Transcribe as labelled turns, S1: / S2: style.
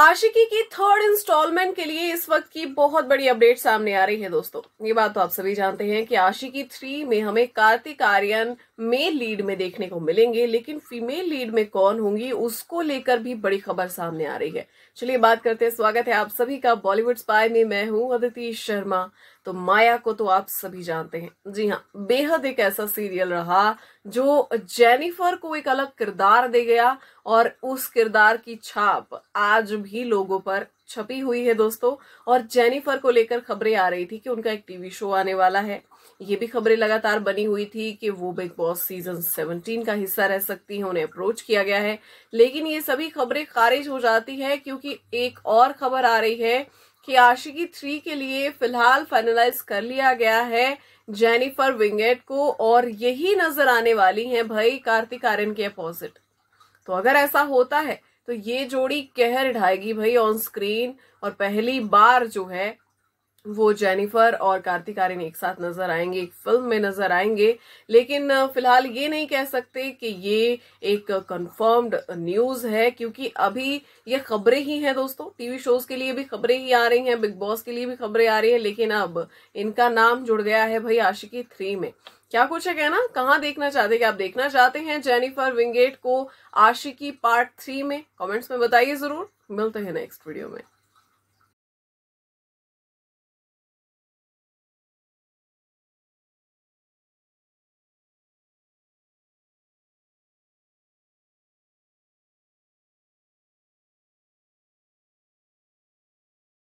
S1: आशिकी की third instalment के लिए इस वक्त की बहुत बड़ी अपडेट सामने आ रही है दोस्तों ये बात तो आप सभी जानते हैं कि आशिकी थ्री में हमें कार्तिक आर्यन मेल लीड में देखने को मिलेंगे लेकिन फीमेल लीड में कौन होंगी उसको लेकर भी बड़ी खबर सामने आ रही है चलिए बात करते हैं स्वागत है आप सभी का बॉलीवुड स्पाई में मैं हूं अदिति शर्मा तो माया को तो आप सभी जानते हैं जी हाँ बेहद एक ऐसा सीरियल रहा जो जेनिफर को एक अलग किरदार दे गया और उस किरदार की छाप आज भी लोगों पर छपी हुई है दोस्तों और जेनिफर को लेकर खबरें आ रही थी कि उनका एक टीवी शो आने वाला है ये भी खबरें लगातार बनी हुई थी कि वो बिग बॉस सीजन 17 का हिस्सा रह सकती हैं उन्हें अप्रोच किया गया है लेकिन ये सभी खबरें खारिज हो जाती है क्योंकि एक और खबर आ रही है कि आशिकी थ्री के लिए फिलहाल फाइनलाइज कर लिया गया है जेनिफर विंगेट को और यही नजर आने वाली है भाई कार्तिक आर्यन के अपोजिट तो अगर ऐसा होता है तो ये जोड़ी कहर ढाएगी भाई ऑन स्क्रीन और पहली बार जो है वो जेनिफर और कार्तिक आर्यन एक साथ नजर आएंगे एक फिल्म में नजर आएंगे लेकिन फिलहाल ये नहीं कह सकते कि ये एक कंफर्म्ड न्यूज है क्योंकि अभी ये खबरें ही हैं दोस्तों टीवी शोज के लिए भी खबरें ही आ रही हैं बिग बॉस के लिए भी खबरें आ रही हैं लेकिन अब इनका नाम जुड़ गया है भाई आशिकी थ्री में क्या कुछ है कहना कहाँ देखना चाहते हैं आप देखना चाहते हैं जेनिफर विंगेट को आशिकी पार्ट थ्री में कॉमेंट्स में बताइए जरूर मिलते हैं नेक्स्ट वीडियो में